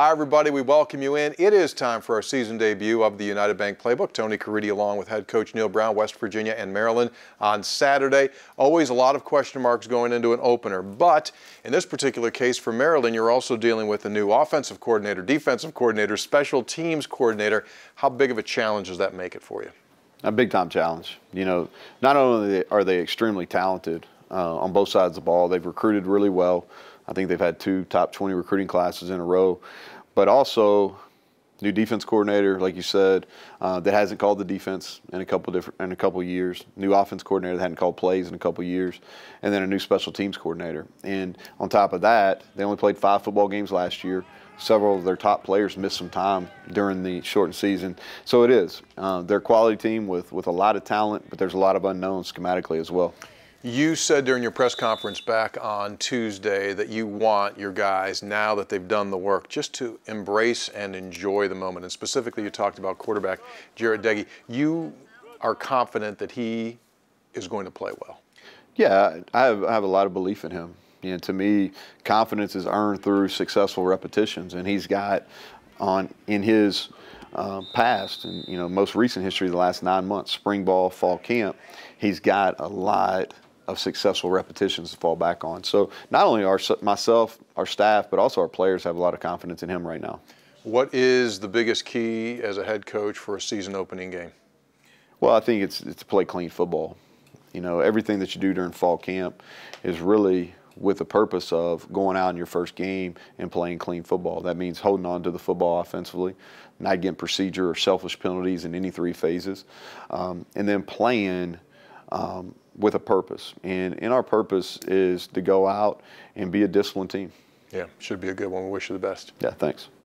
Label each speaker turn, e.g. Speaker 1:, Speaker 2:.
Speaker 1: Hi, everybody. We welcome you in. It is time for our season debut of the United Bank Playbook. Tony Caridi along with head coach Neil Brown, West Virginia and Maryland on Saturday. Always a lot of question marks going into an opener. But in this particular case for Maryland, you're also dealing with a new offensive coordinator, defensive coordinator, special teams coordinator. How big of a challenge does that make it for you?
Speaker 2: A big time challenge. You know, not only are they extremely talented, uh, on both sides of the ball. They've recruited really well. I think they've had two top 20 recruiting classes in a row. But also, new defense coordinator, like you said, uh, that hasn't called the defense in a couple different in a couple years. New offense coordinator that hadn't called plays in a couple years, and then a new special teams coordinator. And on top of that, they only played five football games last year. Several of their top players missed some time during the shortened season. So it is. Uh, they're a quality team with, with a lot of talent, but there's a lot of unknowns schematically as well. You said during your press
Speaker 1: conference back on Tuesday that you want your guys, now that they've done the work, just to embrace and enjoy the moment. And specifically, you talked about quarterback Jared Deggy. You are confident that he is going to play well.
Speaker 2: Yeah, I have, I have a lot of belief in him. And to me, confidence is earned through successful repetitions, and he's got on in his um, past and you know most recent history, the last nine months, spring ball, fall camp, he's got a lot of successful repetitions to fall back on. So not only our myself, our staff, but also our players have a lot of confidence in him right now.
Speaker 1: What is the biggest key as a head coach for a season opening game?
Speaker 2: Well, I think it's, it's to play clean football. You know, everything that you do during fall camp is really with the purpose of going out in your first game and playing clean football. That means holding on to the football offensively, not getting procedure or selfish penalties in any three phases, um, and then playing um, with a purpose. And, and our purpose is to go out and be a disciplined team. Yeah, should be a good one. We wish you the best. Yeah, thanks.